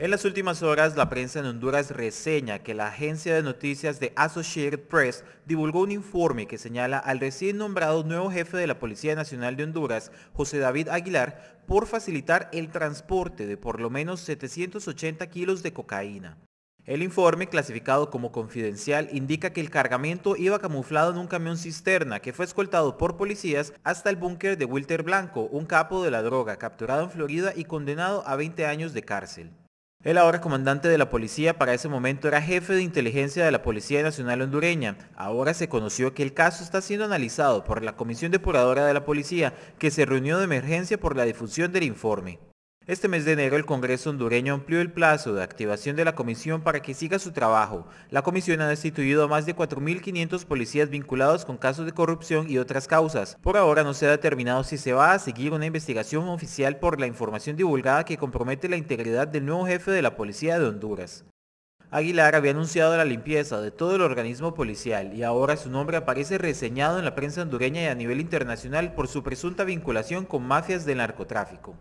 En las últimas horas, la prensa en Honduras reseña que la agencia de noticias de Associated Press divulgó un informe que señala al recién nombrado nuevo jefe de la Policía Nacional de Honduras, José David Aguilar, por facilitar el transporte de por lo menos 780 kilos de cocaína. El informe, clasificado como confidencial, indica que el cargamento iba camuflado en un camión cisterna que fue escoltado por policías hasta el búnker de Wilter Blanco, un capo de la droga capturado en Florida y condenado a 20 años de cárcel. El ahora comandante de la policía para ese momento era jefe de inteligencia de la Policía Nacional Hondureña. Ahora se conoció que el caso está siendo analizado por la Comisión Depuradora de la Policía, que se reunió de emergencia por la difusión del informe. Este mes de enero el Congreso hondureño amplió el plazo de activación de la comisión para que siga su trabajo. La comisión ha destituido a más de 4.500 policías vinculados con casos de corrupción y otras causas. Por ahora no se ha determinado si se va a seguir una investigación oficial por la información divulgada que compromete la integridad del nuevo jefe de la Policía de Honduras. Aguilar había anunciado la limpieza de todo el organismo policial y ahora su nombre aparece reseñado en la prensa hondureña y a nivel internacional por su presunta vinculación con mafias del narcotráfico.